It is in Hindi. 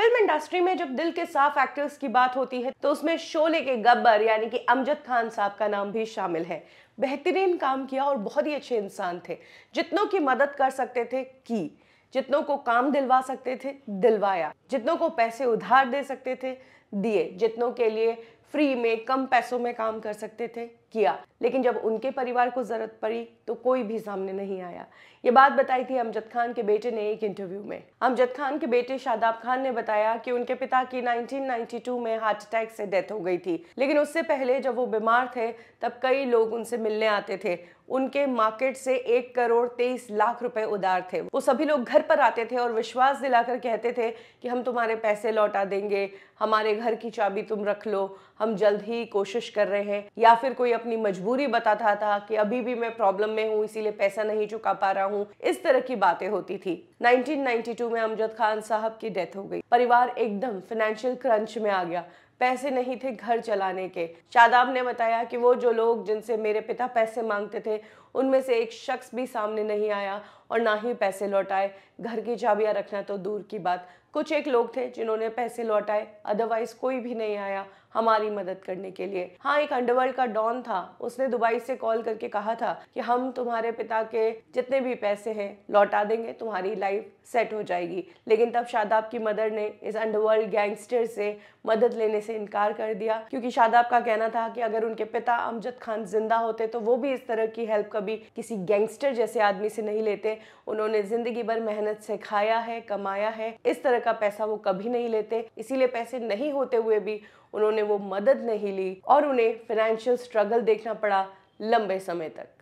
फिल्म इंडस्ट्री में जब दिल के साफ एक्टर्स की बात होती है तो उसमें शोले के गब्बर यानी कि अमजद खान साहब का नाम भी शामिल है बेहतरीन काम किया और बहुत ही अच्छे इंसान थे जितनों की मदद कर सकते थे की जितनों को काम दिलवा सकते थे दिलवाया जितनों को पैसे उधार दे सकते थे दिए जितनों के लिए फ्री में कम पैसों में काम कर सकते थे किया लेकिन जब उनके परिवार को ज़रूरत पड़ी तो कोई भी सामने नहीं आया ये बात बताई थी अमजद खान के बेटे ने एक इंटरव्यू में अमजद खान के बेटे शादाब खान ने बताया कि उनके पिता की 1992 में हार्ट अटैक से डेथ हो गई थी लेकिन उससे पहले जब वो बीमार थे तब कई लोग उनसे मिलने आते थे उनके मार्केट से एक करोड़ तेईस लाख रुपए उधार थे वो सभी लोग घर पर आते थे और विश्वास दिलाकर कहते थे कि हम तुम्हारे पैसे लौटा देंगे हमारे घर की चाबी तुम रख लो हम जल्द ही कोशिश कर रहे हैं या फिर कोई अपनी मजबूरी बताता था कि अभी भी मैं प्रॉब्लम में हूँ इसीलिए पैसा नहीं चुका पा रहा हूँ इस तरह की बातें होती थी 1992 में अमजद खान साहब की डेथ हो गई परिवार एकदम फाइनेंशियल क्रंच में आ गया पैसे नहीं थे घर चलाने के शादाब ने बताया कि वो जो लोग जिनसे मेरे पिता पैसे मांगते थे उनमें से एक शख्स भी सामने नहीं आया और ना ही पैसे लौटाए घर की चाबियाँ रखना तो दूर की बात कुछ एक लोग थे जिन्होंने पैसे लौटाए अदरवाइज कोई भी नहीं आया हमारी मदद करने के लिए हाँ एक अंडरवर्ल्ड का डॉन था उसने दुबई से कॉल करके कहा था कि हम तुम्हारे पिता के जितने भी पैसे हैं लौटा देंगे तुम्हारी लाइफ सेट हो जाएगी लेकिन तब शादाब की मदर ने इस अंडरवर्ल्ड गैंगस्टर से मदद लेने से इनकार कर दिया क्योंकि शादाब का कहना था कि अगर उनके पिता अमजद खान जिंदा होते तो वो भी इस तरह की हेल्प कभी किसी गैंगस्टर जैसे आदमी से नहीं लेते उन्होंने ज़िंदगी भर मेहनत से खाया है कमाया है इस तरह का पैसा वो कभी नहीं लेते इसीलिए पैसे नहीं होते हुए भी उन्होंने वो मदद नहीं ली और उन्हें फाइनेंशियल स्ट्रगल देखना पड़ा लंबे समय तक